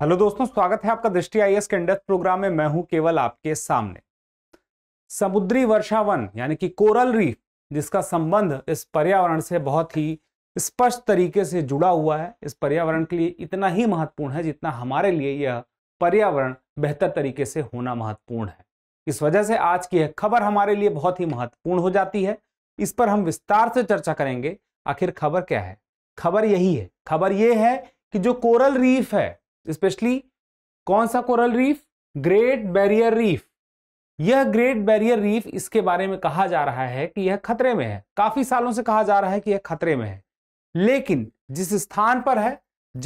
Hello दोस्तों स्वागत है आपका दृष्टि आई के इंडेक्स प्रोग्राम में मैं हूं केवल आपके सामने समुद्री वर्षावन यानी कि कोरल रीफ जिसका संबंध इस पर्यावरण से बहुत ही स्पष्ट तरीके से जुड़ा हुआ है इस पर्यावरण के लिए इतना ही महत्वपूर्ण है जितना हमारे लिए यह पर्यावरण बेहतर तरीके से होना महत्वपूर्ण है इस वजह से आज की यह खबर हमारे लिए बहुत ही महत्वपूर्ण हो जाती है इस पर हम विस्तार से चर्चा करेंगे आखिर खबर क्या है खबर यही है खबर यह है कि जो कोरल रीफ है स्पेशली कौन सा coral reef great barrier reef यह ग्रेट बैरियर रीफ इसके बारे में कहा जा रहा है कि यह खतरे में है काफी सालों से कहा जा रहा है कि यह खतरे में है लेकिन जिस स्थान पर है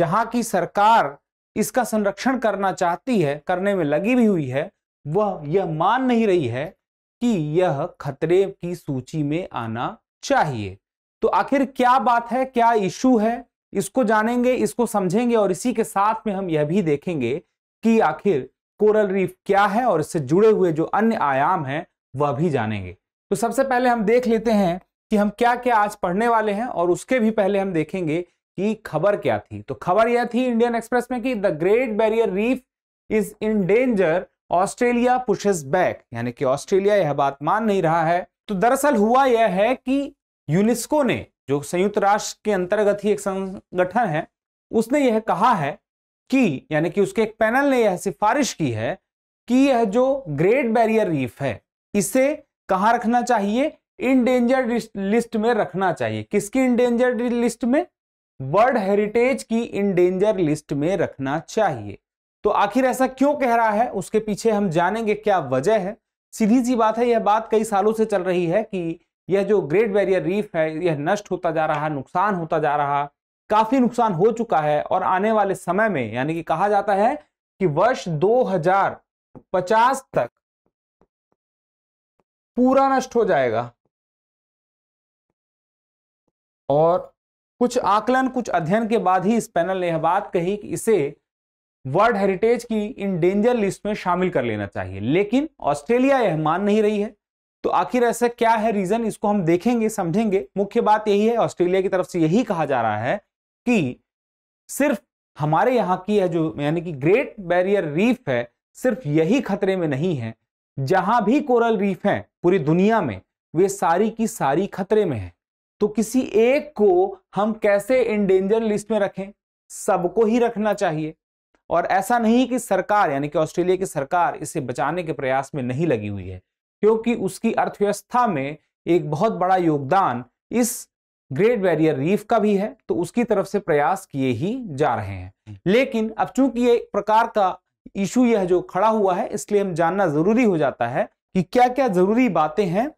जहां की सरकार इसका संरक्षण करना चाहती है करने में लगी भी हुई है वह यह मान नहीं रही है कि यह खतरे की सूची में आना चाहिए तो आखिर क्या बात है क्या इशू है इसको जानेंगे इसको समझेंगे और इसी के साथ में हम यह भी देखेंगे कि आखिर कोरल रीफ क्या है और इससे जुड़े हुए जो अन्य आयाम हैं वह भी जानेंगे तो सबसे पहले हम देख लेते हैं कि हम क्या क्या आज पढ़ने वाले हैं और उसके भी पहले हम देखेंगे कि खबर क्या थी तो खबर यह थी इंडियन एक्सप्रेस में कि the great barrier reef is in danger Australia pushes back यानी कि ऑस्ट्रेलिया यह बात मान नहीं रहा है तो दरअसल हुआ यह है कि यूनेस्को ने जो संयुक्त राष्ट्र के अंतर्गत ही एक संगठन है उसने यह कहा है कि यानी कि उसके एक पैनल ने यह सिफारिश की है कि यह जो ग्रेट बैरियर रीफ है इसे कहा रखना चाहिए डेंजर लिस्ट में रखना चाहिए किसकी डेंजर लिस्ट में वर्ल्ड हेरिटेज की डेंजर लिस्ट में रखना चाहिए तो आखिर ऐसा क्यों कह रहा है उसके पीछे हम जानेंगे क्या वजह है सीधी सी बात है यह बात कई सालों से चल रही है कि यह जो ग्रेट बैरियर रीफ है यह नष्ट होता जा रहा नुकसान होता जा रहा काफी नुकसान हो चुका है और आने वाले समय में यानी कि कहा जाता है कि वर्ष 2050 तक पूरा नष्ट हो जाएगा और कुछ आकलन कुछ अध्ययन के बाद ही इस पैनल ने यह बात कही कि इसे वर्ल्ड हेरिटेज की इन डेंजर लिस्ट में शामिल कर लेना चाहिए लेकिन ऑस्ट्रेलिया यह मान नहीं रही है तो आखिर ऐसा क्या है रीजन इसको हम देखेंगे समझेंगे मुख्य बात यही है ऑस्ट्रेलिया की तरफ से यही कहा जा रहा है कि सिर्फ हमारे यहाँ की है जो यानी कि ग्रेट बैरियर रीफ है सिर्फ यही खतरे में नहीं है जहां भी कोरल रीफ है पूरी दुनिया में वे सारी की सारी खतरे में है तो किसी एक को हम कैसे इंडेंजर लिस्ट में रखें सबको ही रखना चाहिए और ऐसा नहीं कि सरकार यानी कि ऑस्ट्रेलिया की सरकार इसे बचाने के प्रयास में नहीं लगी हुई है क्योंकि उसकी अर्थव्यवस्था में एक बहुत बड़ा योगदान इस ग्रेट बैरियर रीफ का भी है तो उसकी तरफ से प्रयास किए ही जा रहे हैं हम्म। लेकिन अब चूंकि एक प्रकार का इशू यह जो खड़ा हुआ है इसलिए हम जानना जरूरी हो जाता है कि क्या क्या जरूरी बातें हैं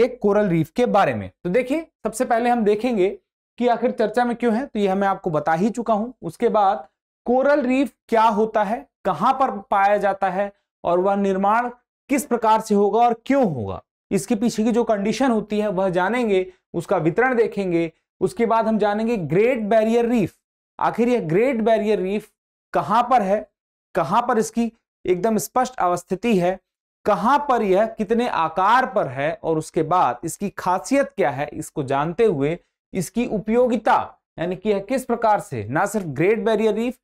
एक कोरल रीफ के बारे में तो देखिए सबसे पहले हम देखेंगे कि आखिर चर्चा में क्यों है तो यह मैं आपको बता ही चुका हूं उसके बाद कोरल रीफ क्या होता है कहां पर पाया जाता है और वह निर्माण किस प्रकार से होगा और क्यों होगा इसके पीछे की जो कंडीशन होती है वह जानेंगे उसका वितरण देखेंगे उसके बाद हम जानेंगे ग्रेट बैरियर रीफ आखिर यह ग्रेट बैरियर रीफ कहां पर है कहां पर इसकी एकदम स्पष्ट अवस्थिति है कहां पर यह कितने आकार पर है और उसके बाद इसकी खासियत क्या है इसको जानते हुए इसकी उपयोगिता यानी कि यह किस प्रकार से ना सिर्फ ग्रेट बैरियर रीफ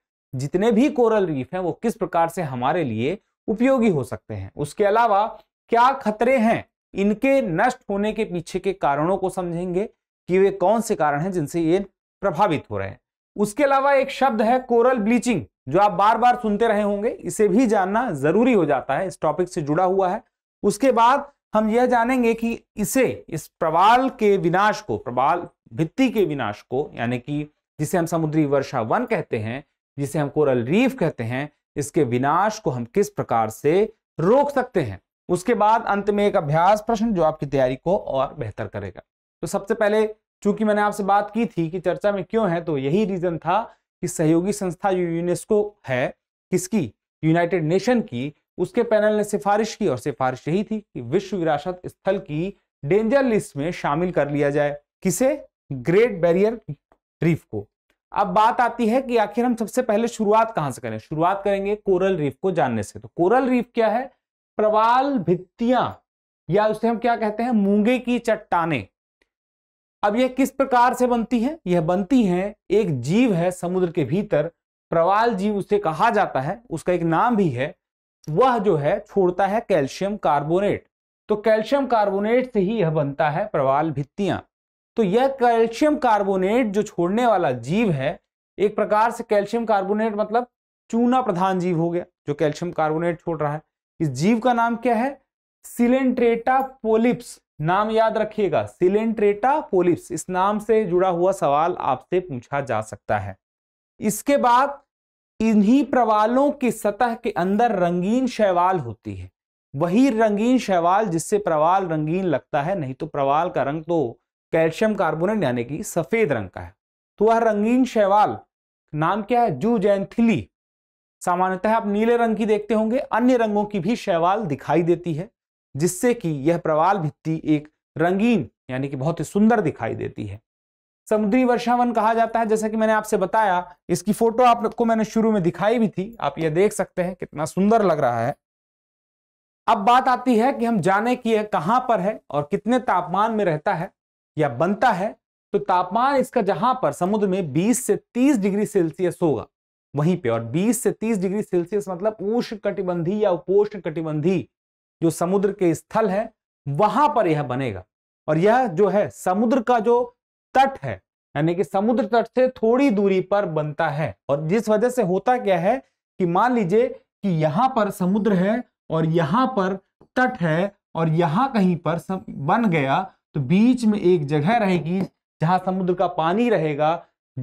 जितने भी कोरल रीफ हैं वो किस प्रकार से हमारे लिए उपयोगी हो सकते हैं उसके अलावा क्या खतरे हैं इनके नष्ट होने के पीछे के कारणों को समझेंगे कि वे कौन से कारण हैं जिनसे ये प्रभावित हो रहे हैं उसके अलावा एक शब्द है कोरल ब्लीचिंग जो आप बार बार सुनते रहे होंगे इसे भी जानना जरूरी हो जाता है इस टॉपिक से जुड़ा हुआ है उसके बाद हम यह जानेंगे कि इसे इस प्रवाल के विनाश को प्रवाल भित्ति के विनाश को यानी कि जिसे हम समुद्री वर्षा वन कहते हैं जिसे हम कोरल रीफ कहते हैं इसके विनाश को हम किस प्रकार से रोक सकते हैं उसके बाद अंत में एक अभ्यास प्रश्न जो आपकी तैयारी को और बेहतर करेगा तो सबसे पहले चूंकि मैंने आपसे बात की थी कि चर्चा में क्यों है तो यही रीजन था कि सहयोगी संस्था जो यूनेस्को है किसकी यूनाइटेड नेशन की उसके पैनल ने सिफारिश की और सिफारिश यही थी कि विश्व विरासत स्थल की डेंजर लिस्ट में शामिल कर लिया जाए किसे ग्रेट बैरियर रीफ को अब बात आती है कि आखिर हम सबसे पहले शुरुआत कहां से करें शुरुआत करेंगे कोरल रीफ को जानने से तो कोरल रीफ क्या है प्रवाल भित्तियां या उसे हम क्या कहते हैं मूंगे की चट्टाने अब यह किस प्रकार से बनती है यह बनती है एक जीव है समुद्र के भीतर प्रवाल जीव उसे कहा जाता है उसका एक नाम भी है वह जो है छोड़ता है कैल्शियम कार्बोनेट तो कैल्शियम कार्बोनेट से ही यह बनता है प्रवाल भित्तियां तो यह कैल्शियम कार्बोनेट जो छोड़ने वाला जीव है एक प्रकार से कैल्शियम कार्बोनेट मतलब चूना प्रधान जीव हो गया जो कैल्शियम कार्बोनेट छोड़ रहा है इस जीव का नाम क्या है सिलेंट्रेटा पोलिप्स नाम याद रखिएगा सिलेंट्रेटा पोलिप्स इस नाम से जुड़ा हुआ सवाल आपसे पूछा जा सकता है इसके बाद इन्हीं प्रवालों की सतह के अंदर रंगीन शैवाल होती है वही रंगीन शैवाल जिससे प्रवाल रंगीन लगता है नहीं तो प्रवाल का रंग तो कैल्शियम कार्बोनेट यानी कि सफेद रंग का है तो वह रंगीन शैवाल नाम क्या है जू जैंथिली सामान्यतः आप नीले रंग की देखते होंगे अन्य रंगों की भी शैवाल दिखाई देती है जिससे कि यह प्रवाल भित्ति एक रंगीन यानी कि बहुत ही सुंदर दिखाई देती है समुद्री वर्षावन कहा जाता है जैसा कि मैंने आपसे बताया इसकी फोटो आपको मैंने शुरू में दिखाई भी थी आप यह देख सकते हैं कितना सुंदर लग रहा है अब बात आती है कि हम जाने कि यह कहाँ पर है और कितने तापमान में रहता है या बनता है तो तापमान इसका जहां पर समुद्र में 20 से 30 डिग्री सेल्सियस होगा वहीं पे और 20 से 30 डिग्री सेल्सियस मतलब उष्ण कटिबंधी या उपोष्ण कटिबंधी जो समुद्र के स्थल है वहां पर यह बनेगा और यह जो है समुद्र का जो तट है यानी कि समुद्र तट से थोड़ी दूरी पर बनता है और जिस वजह से होता क्या है कि मान लीजिए कि यहां पर समुद्र है और यहां पर तट है और यहां कहीं पर बन गया तो बीच में एक जगह रहेगी जहां समुद्र का पानी रहेगा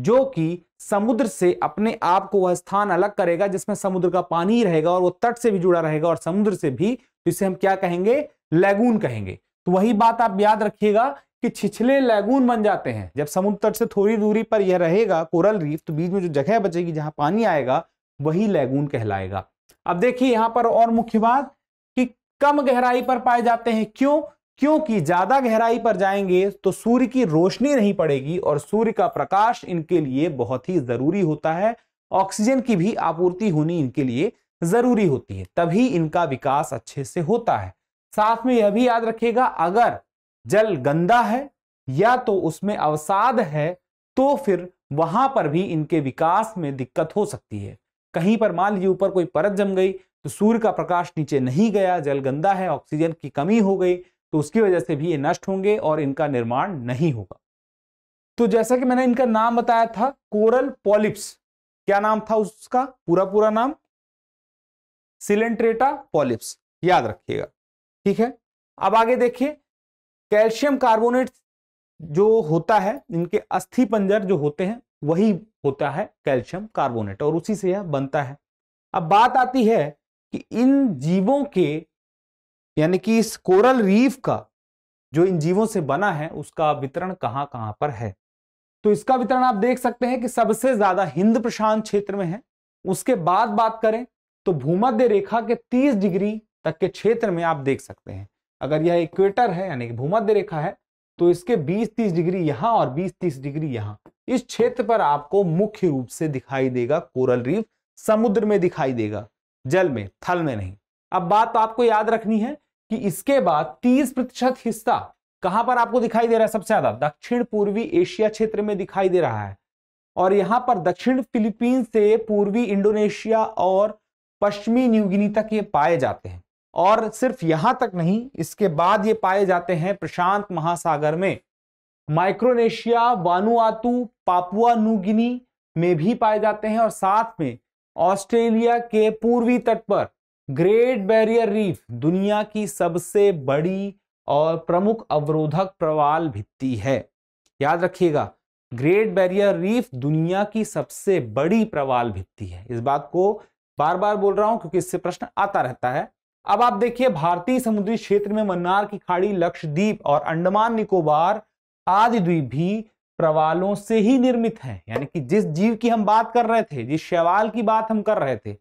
जो कि समुद्र से अपने आप को वह स्थान अलग करेगा जिसमें समुद्र का पानी रहेगा और वो तट से भी जुड़ा रहेगा और समुद्र से भी तो इसे हम क्या कहेंगे लैगून कहेंगे तो वही बात आप याद रखिएगा कि छिछले लैगून बन जाते हैं जब समुद्र तट से थोड़ी दूरी पर यह रहेगा कोरल रीफ तो बीच में जो जगह बचेगी जहां पानी आएगा वही लैगून कहलाएगा अब देखिए यहां पर और मुख्य बात कि कम गहराई पर पाए जाते हैं क्यों क्योंकि ज्यादा गहराई पर जाएंगे तो सूर्य की रोशनी नहीं पड़ेगी और सूर्य का प्रकाश इनके लिए बहुत ही जरूरी होता है ऑक्सीजन की भी आपूर्ति होनी इनके लिए जरूरी होती है तभी इनका विकास अच्छे से होता है साथ में यह भी याद रखिएगा अगर जल गंदा है या तो उसमें अवसाद है तो फिर वहां पर भी इनके विकास में दिक्कत हो सकती है कहीं पर मान लीजिए ऊपर कोई परत जम गई तो सूर्य का प्रकाश नीचे नहीं गया जल गंदा है ऑक्सीजन की कमी हो गई तो उसकी वजह से भी ये नष्ट होंगे और इनका निर्माण नहीं होगा तो जैसा कि मैंने इनका नाम बताया था कोरल पॉलिप्स क्या नाम था उसका पूरा पूरा नाम सिलेंट्रेटा पॉलिप्स याद रखिएगा ठीक है अब आगे देखिए कैल्शियम कार्बोनेट जो होता है इनके अस्थि पंजर जो होते हैं वही होता है कैल्शियम कार्बोनेट और उसी से यह बनता है अब बात आती है कि इन जीवों के यानी कि इस कोरल रीफ का जो इन जीवों से बना है उसका वितरण कहाँ कहाँ पर है तो इसका वितरण आप देख सकते हैं कि सबसे ज्यादा हिंद प्रशांत क्षेत्र में है उसके बाद बात करें तो भूमध्य रेखा के 30 डिग्री तक के क्षेत्र में आप देख सकते हैं अगर यह इक्वेटर है यानी कि भूमध्य रेखा है तो इसके 20-30 डिग्री यहां और 20-30 डिग्री यहाँ इस क्षेत्र पर आपको मुख्य रूप से दिखाई देगा कोरल रीफ समुद्र में दिखाई देगा जल में थल में नहीं अब बात तो आपको याद रखनी है कि इसके बाद 30 प्रतिशत हिस्सा कहां पर आपको दिखाई दे रहा है सबसे ज्यादा दक्षिण पूर्वी एशिया क्षेत्र में दिखाई दे रहा है और यहां पर दक्षिण फिलीपीन से पूर्वी इंडोनेशिया और पश्चिमी न्यूगिनी तक ये पाए जाते हैं और सिर्फ यहां तक नहीं इसके बाद ये पाए जाते हैं प्रशांत महासागर में माइक्रोनेशिया वानुआतु पापुआ न्यूगिनी में भी पाए जाते हैं और साथ में ऑस्ट्रेलिया के पूर्वी तट पर ग्रेट बैरियर रीफ दुनिया की सबसे बड़ी और प्रमुख अवरोधक प्रवाल भित्ति है याद रखिएगा ग्रेट बैरियर रीफ दुनिया की सबसे बड़ी प्रवाल भित्ति है इस बात को बार बार बोल रहा हूं क्योंकि इससे प्रश्न आता रहता है अब आप देखिए भारतीय समुद्री क्षेत्र में मन्नार की खाड़ी लक्षद्वीप और अंडमान निकोबार आदि द्वीप भी प्रवालों से ही निर्मित हैं यानी कि जिस जीव की हम बात कर रहे थे जिस शैवाल की बात हम कर रहे थे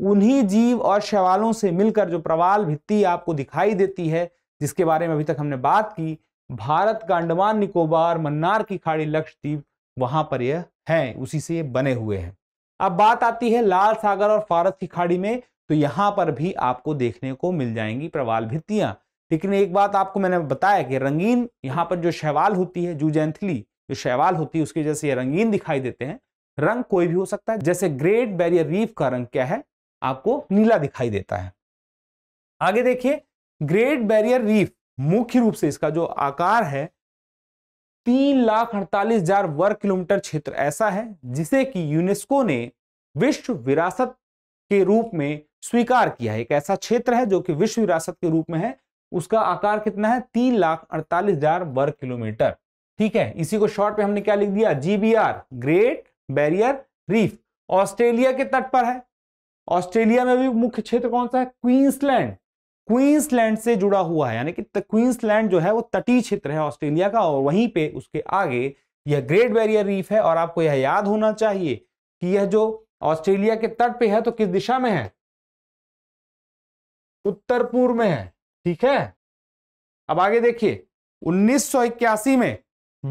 उन्हीं जीव और शैवालों से मिलकर जो प्रवाल भित्ति आपको दिखाई देती है जिसके बारे में अभी तक हमने बात की भारत का अंडमान निकोबार मन्नार की खाड़ी लक्षद्वीप वहां पर यह है उसी से ये बने हुए हैं अब बात आती है लाल सागर और फारस की खाड़ी में तो यहां पर भी आपको देखने को मिल जाएंगी प्रवाल भित्तियां लेकिन एक बात आपको मैंने बताया कि रंगीन यहाँ पर जो शैवाल होती है जूजैंथली जो शैवाल होती है उसकी वजह से रंगीन दिखाई देते हैं रंग कोई भी हो सकता है जैसे ग्रेट बैरियर रीफ का रंग क्या है आपको नीला दिखाई देता है आगे देखिए ग्रेट बैरियर रीफ मुख्य रूप से इसका जो आकार है तीन लाख अड़तालीस हजार वर्ग किलोमीटर क्षेत्र ऐसा है जिसे कि यूनेस्को ने विश्व विरासत के रूप में स्वीकार किया है एक ऐसा क्षेत्र है जो कि विश्व विरासत के रूप में है उसका आकार कितना है तीन लाख अड़तालीस हजार वर्ग किलोमीटर ठीक है इसी को शॉर्ट में हमने क्या लिख दिया GBR great barrier reef Australia के तट पर है ऑस्ट्रेलिया में भी मुख्य क्षेत्र कौन सा है क्वींसलैंड क्वींसलैंड से जुड़ा हुआ है यानी कि क्वींसलैंड जो है वो तटीय क्षेत्र है ऑस्ट्रेलिया का और वहीं पे उसके आगे यह ग्रेट बैरियर रीफ है और आपको यह याद होना चाहिए कि यह जो ऑस्ट्रेलिया के तट पे है तो किस दिशा में है उत्तर पूर्व में है ठीक है अब आगे देखिए उन्नीस में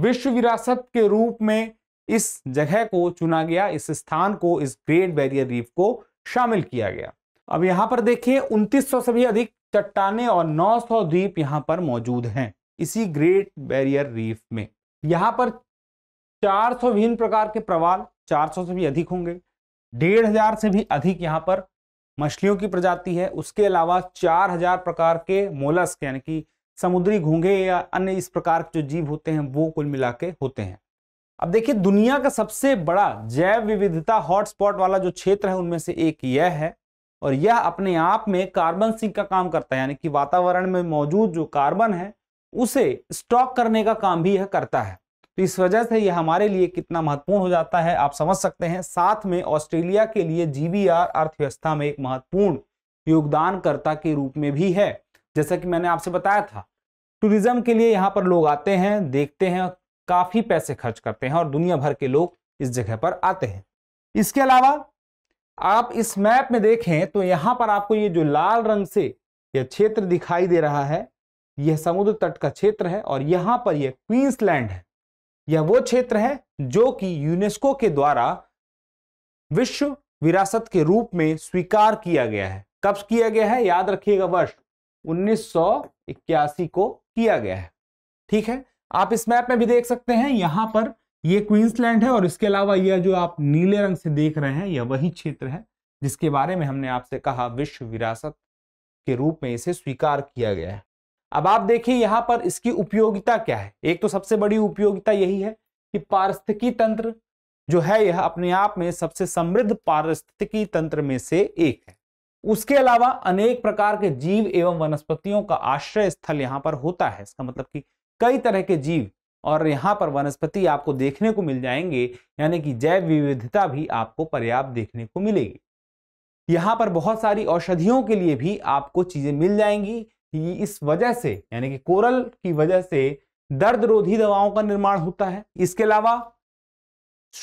विश्व विरासत के रूप में इस जगह को चुना गया इस स्थान को इस ग्रेट बैरियर रीफ को शामिल किया गया अब यहाँ पर देखिए 2900 से भी अधिक चट्टाने और 900 द्वीप यहाँ पर मौजूद हैं इसी ग्रेट बैरियर रीफ में यहाँ पर 400 भिन्न प्रकार के प्रवाल 400 से भी अधिक होंगे डेढ़ हजार से भी अधिक यहाँ पर मछलियों की प्रजाति है उसके अलावा 4000 प्रकार के मोलस्क यानी कि समुद्री घोंघे या अन्य इस प्रकार के जो जीव होते हैं वो कुल मिला के होते हैं अब देखिए दुनिया का सबसे बड़ा जैव विविधता हॉटस्पॉट वाला जो क्षेत्र है उनमें से एक यह है और यह अपने आप में कार्बन सिंक का काम करता है यानी कि वातावरण में मौजूद जो कार्बन है उसे स्टॉक करने का काम भी यह करता है तो इस वजह से यह हमारे लिए कितना महत्वपूर्ण हो जाता है आप समझ सकते हैं साथ में ऑस्ट्रेलिया के लिए जीबीआर अर्थव्यवस्था में एक महत्वपूर्ण योगदानकर्ता के रूप में भी है जैसा कि मैंने आपसे बताया था टूरिज्म के लिए यहाँ पर लोग आते हैं देखते हैं काफी पैसे खर्च करते हैं और दुनिया भर के लोग इस जगह पर आते हैं इसके अलावा आप इस मैप में देखें तो यहां पर आपको ये जो लाल रंग से यह क्षेत्र दिखाई दे रहा है यह समुद्र तट का क्षेत्र है और यहां पर यह क्वींसलैंड है यह वो क्षेत्र है जो कि यूनेस्को के द्वारा विश्व विरासत के रूप में स्वीकार किया गया है कब किया गया है याद रखिएगा वर्ष 1981 को किया गया है ठीक है आप इस मैप में भी देख सकते हैं यहां पर ये क्वींसलैंड है और इसके अलावा यह जो आप नीले रंग से देख रहे हैं यह वही क्षेत्र है जिसके बारे में हमने आपसे कहा विश्व विरासत के रूप में इसे स्वीकार किया गया है अब आप देखिए यहाँ पर इसकी उपयोगिता क्या है एक तो सबसे बड़ी उपयोगिता यही है कि पारिस्थितिकी तंत्र जो है यह अपने आप में सबसे समृद्ध पारिस्थितिकी तंत्र में से एक है उसके अलावा अनेक प्रकार के जीव एवं वनस्पतियों का आश्रय स्थल यहाँ पर होता है इसका मतलब कि कई तरह के जीव और यहाँ पर वनस्पति आपको देखने को मिल जाएंगे यानी कि जैव विविधता भी आपको पर्याप्त देखने को मिलेगी यहाँ पर बहुत सारी औषधियों के लिए भी आपको चीजें मिल जाएंगी इस वजह से यानी कि कोरल की वजह से दर्द रोधी दवाओं का निर्माण होता है इसके अलावा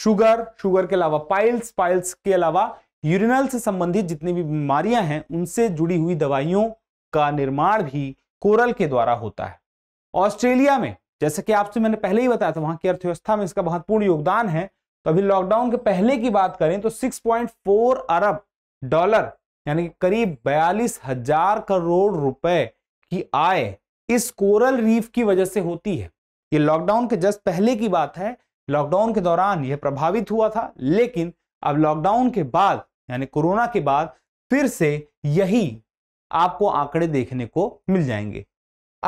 शुगर शुगर के अलावा पाइल्स पाइल्स के अलावा यूरिनल से संबंधित जितनी भी बीमारियां हैं उनसे जुड़ी हुई दवाइयों का निर्माण भी कोरल के द्वारा होता है ऑस्ट्रेलिया में जैसे कि आपसे मैंने पहले ही बताया था वहां की अर्थव्यवस्था में इसका महत्वपूर्ण योगदान है तो अभी लॉकडाउन के पहले की बात करें तो 6.4 अरब डॉलर यानी करीब बयालीस हजार करोड़ रुपए की आय इस कोरल रीफ की वजह से होती है ये लॉकडाउन के जस्ट पहले की बात है लॉकडाउन के दौरान यह प्रभावित हुआ था लेकिन अब लॉकडाउन के बाद यानी कोरोना के बाद फिर से यही आपको आंकड़े देखने को मिल जाएंगे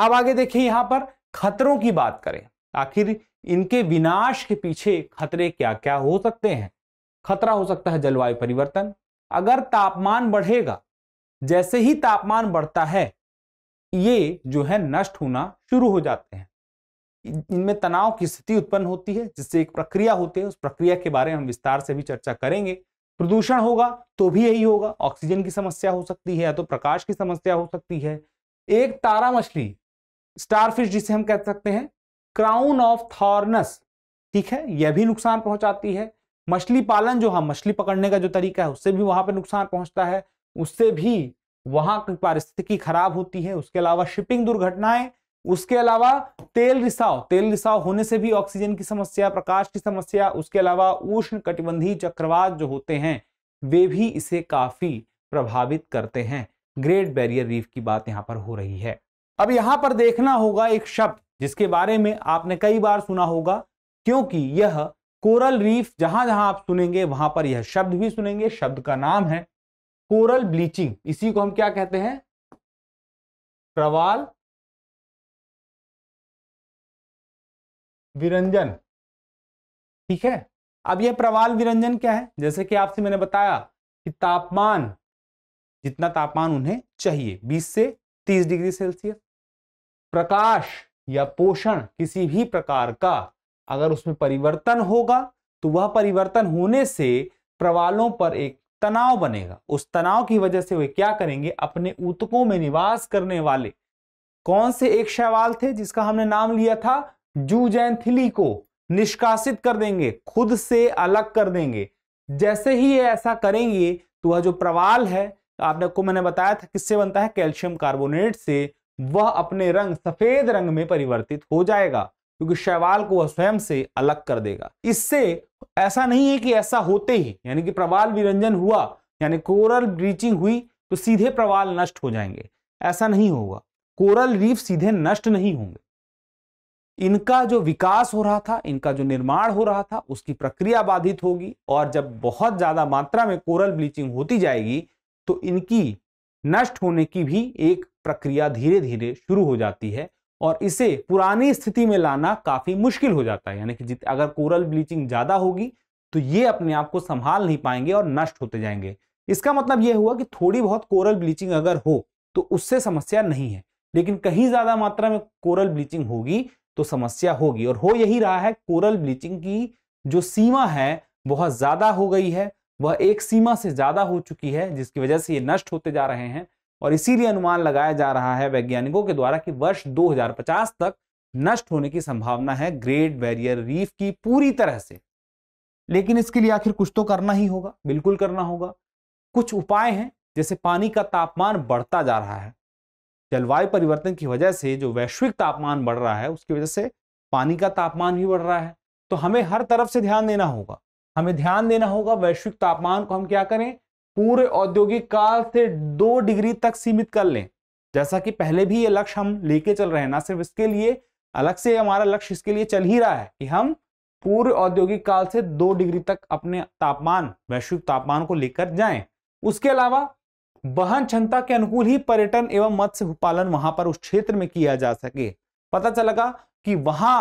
अब आगे देखिए यहां पर खतरों की बात करें आखिर इनके विनाश के पीछे खतरे क्या क्या हो सकते हैं खतरा हो सकता है जलवायु परिवर्तन अगर तापमान बढ़ेगा जैसे ही तापमान बढ़ता है ये जो है नष्ट होना शुरू हो जाते हैं इनमें तनाव की स्थिति उत्पन्न होती है जिससे एक प्रक्रिया होती है उस प्रक्रिया के बारे में हम विस्तार से भी चर्चा करेंगे प्रदूषण होगा तो भी यही होगा ऑक्सीजन की समस्या हो सकती है या तो प्रकाश की समस्या हो सकती है एक तारा मछली स्टारफिश जिसे हम कह सकते हैं क्राउन ऑफ थॉर्नस ठीक है यह भी नुकसान पहुंचाती है मछली पालन जो हम हाँ, मछली पकड़ने का जो तरीका है उससे भी वहां पर नुकसान पहुंचता है उससे भी वहां की पारिस्थितिकी खराब होती है उसके अलावा शिपिंग दुर्घटनाएं उसके अलावा तेल रिसाव तेल रिसाव होने से भी ऑक्सीजन की समस्या प्रकाश की समस्या उसके अलावा उष्ण कटिबंधीय चक्रवात जो होते हैं वे भी इसे काफी प्रभावित करते हैं ग्रेट बैरियर रीफ की बात यहां पर हो रही है अब यहां पर देखना होगा एक शब्द जिसके बारे में आपने कई बार सुना होगा क्योंकि यह कोरल रीफ जहां जहां आप सुनेंगे वहां पर यह शब्द भी सुनेंगे शब्द का नाम है कोरल ब्लीचिंग इसी को हम क्या कहते हैं प्रवाल विरंजन ठीक है अब यह प्रवाल विरंजन क्या है जैसे कि आपसे मैंने बताया कि तापमान जितना तापमान उन्हें चाहिए 20 से 30 डिग्री सेल्सियस प्रकाश या पोषण किसी भी प्रकार का अगर उसमें परिवर्तन होगा तो वह परिवर्तन होने से प्रवालों पर एक तनाव बनेगा उस तनाव की वजह से वे क्या करेंगे अपने ऊतकों में निवास करने वाले कौन से एक शैवाल थे जिसका हमने नाम लिया था जूजैंथिली को निष्कासित कर देंगे खुद से अलग कर देंगे जैसे ही ये ऐसा करेंगे तो वह जो प्रवाल है तो आपने को मैंने बताया था किससे बनता है कैल्शियम कार्बोनेट से वह अपने रंग सफेद रंग में परिवर्तित हो जाएगा क्योंकि शैवाल को वह स्वयं से अलग कर देगा इससे ऐसा नहीं है कि ऐसा होते ही यानी कि प्रवाल विरंजन हुआ यानी कोरल ब्रीचिंग हुई तो सीधे प्रवाल नष्ट हो जाएंगे ऐसा नहीं होगा कोरल रीफ सीधे नष्ट नहीं होंगे इनका जो विकास हो रहा था इनका जो निर्माण हो रहा था उसकी प्रक्रिया बाधित होगी और जब बहुत ज्यादा मात्रा में कोरल ब्लीचिंग होती जाएगी तो इनकी नष्ट होने की भी एक प्रक्रिया धीरे धीरे शुरू हो जाती है और इसे पुरानी स्थिति में लाना काफी मुश्किल हो जाता है यानी कि अगर कोरल ब्लीचिंग ज्यादा होगी तो ये अपने आप को संभाल नहीं पाएंगे और नष्ट होते जाएंगे इसका मतलब यह हुआ कि थोड़ी बहुत कोरल ब्लीचिंग अगर हो तो उससे समस्या नहीं है लेकिन कहीं ज्यादा मात्रा में कोरल ब्लीचिंग होगी तो समस्या होगी और हो यही रहा है कोरल ब्लीचिंग की जो सीमा है बहुत ज्यादा हो गई है वह एक सीमा से ज़्यादा हो चुकी है जिसकी वजह से ये नष्ट होते जा रहे हैं और इसीलिए अनुमान लगाया जा रहा है वैज्ञानिकों के द्वारा कि वर्ष 2050 तक नष्ट होने की संभावना है ग्रेट बैरियर रीफ की पूरी तरह से लेकिन इसके लिए आखिर कुछ तो करना ही होगा बिल्कुल करना होगा कुछ उपाय हैं जैसे पानी का तापमान बढ़ता जा रहा है जलवायु परिवर्तन की वजह से जो वैश्विक तापमान बढ़ रहा है उसकी वजह से पानी का तापमान भी बढ़ रहा है तो हमें हर तरफ से ध्यान देना होगा हमें ध्यान देना होगा वैश्विक तापमान को हम क्या करें पूरे औद्योगिक काल से दो डिग्री तक सीमित कर लें जैसा कि पहले भी ये लक्ष्य हम लेके चल रहे हैं ना सिर्फ इसके लिए अलग से हमारा लक्ष्य इसके लिए चल ही रहा है कि हम पूरे औद्योगिक काल से दो डिग्री तक अपने तापमान वैश्विक तापमान को लेकर जाएं उसके अलावा वहन क्षमता के अनुकूल ही पर्यटन एवं मत्स्य पालन वहां पर उस क्षेत्र में किया जा सके पता चलेगा कि वहां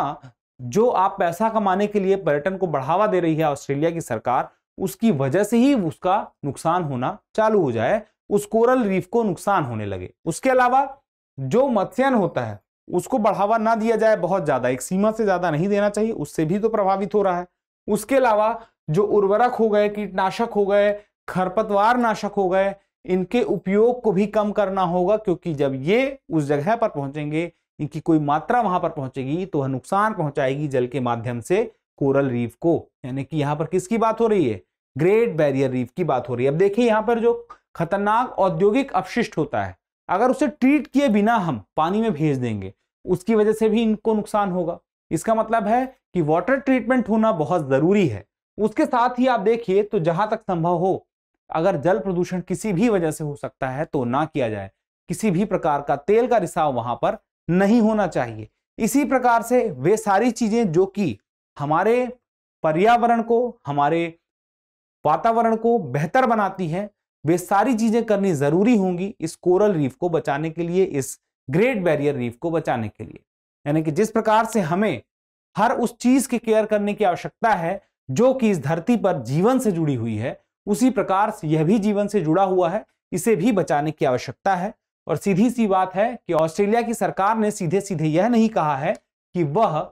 जो आप पैसा कमाने के लिए पर्यटन को बढ़ावा दे रही है ऑस्ट्रेलिया की सरकार उसकी वजह से ही उसका नुकसान होना चालू हो जाए उस कोरल रीफ को नुकसान होने लगे उसके अलावा जो मत्स्यन होता है उसको बढ़ावा ना दिया जाए बहुत ज्यादा एक सीमा से ज्यादा नहीं देना चाहिए उससे भी तो प्रभावित हो रहा है उसके अलावा जो उर्वरक हो गए कीटनाशक हो गए खरपतवार नाशक हो गए इनके उपयोग को भी कम करना होगा क्योंकि जब ये उस जगह पर पहुंचेंगे इनकी कोई मात्रा वहां पर पहुंचेगी तो वह नुकसान पहुंचाएगी जल के माध्यम से कोरल रीफ को यानी कि यहाँ पर किसकी बात हो रही है ग्रेट बैरियर रीफ की बात हो रही है अब देखिए यहाँ पर जो खतरनाक औद्योगिक अपशिष्ट होता है अगर उसे ट्रीट किए बिना हम पानी में भेज देंगे उसकी वजह से भी इनको नुकसान होगा इसका मतलब है कि वाटर ट्रीटमेंट होना बहुत जरूरी है उसके साथ ही आप देखिए तो जहां तक संभव हो अगर जल प्रदूषण किसी भी वजह से हो सकता है तो ना किया जाए किसी भी प्रकार का तेल का रिसाव वहां पर नहीं होना चाहिए इसी प्रकार से वे सारी चीजें जो कि हमारे पर्यावरण को हमारे वातावरण को बेहतर बनाती है वे सारी चीजें करनी जरूरी होंगी इस कोरल रीफ को बचाने के लिए इस ग्रेट बैरियर रीफ को बचाने के लिए यानी कि जिस प्रकार से हमें हर उस चीज की केयर करने की आवश्यकता है जो कि इस धरती पर जीवन से जुड़ी हुई है उसी प्रकार से यह भी जीवन से जुड़ा हुआ है इसे भी बचाने की आवश्यकता है और सीधी सी बात है कि ऑस्ट्रेलिया की सरकार ने सीधे सीधे यह नहीं कहा है कि वह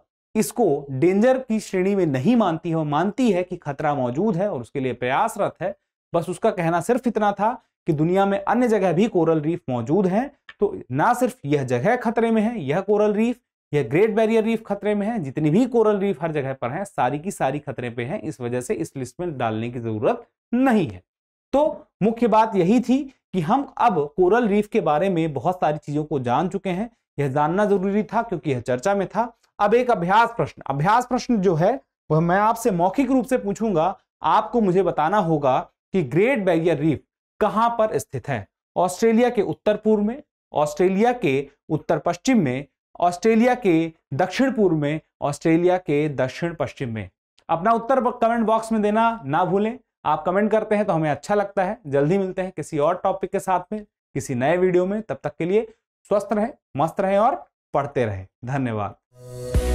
इसको डेंजर की श्रेणी में नहीं मानती है मानती है कि खतरा मौजूद है और उसके लिए प्रयासरत है बस उसका कहना सिर्फ इतना था कि दुनिया में अन्य जगह भी कोरल रीफ मौजूद हैं तो ना सिर्फ यह जगह खतरे में है यह कोरल रीफ यह ग्रेट बैरियर रीफ खतरे में है जितनी भी कोरल रीफ हर जगह पर है सारी की सारी खतरे पे हैं इस वजह से इस लिस्ट में डालने की जरूरत नहीं है तो मुख्य बात यही थी कि हम अब कोरल रीफ के बारे में बहुत सारी चीजों को जान चुके हैं यह जानना जरूरी था क्योंकि यह चर्चा में था अब एक अभ्यास प्रश्न अभ्यास प्रश्न जो है वह मैं आपसे मौखिक रूप से पूछूंगा आपको मुझे बताना होगा कि ग्रेट बैरियर रीफ कहां पर स्थित है ऑस्ट्रेलिया के उत्तर पूर्व में ऑस्ट्रेलिया के उत्तर पश्चिम में ऑस्ट्रेलिया के दक्षिण पूर्व में ऑस्ट्रेलिया के दक्षिण पश्चिम में अपना उत्तर कमेंट बॉक्स में देना ना भूलें आप कमेंट करते हैं तो हमें अच्छा लगता है जल्दी मिलते हैं किसी और टॉपिक के साथ में किसी नए वीडियो में तब तक के लिए स्वस्थ रहें मस्त रहें और पढ़ते रहें धन्यवाद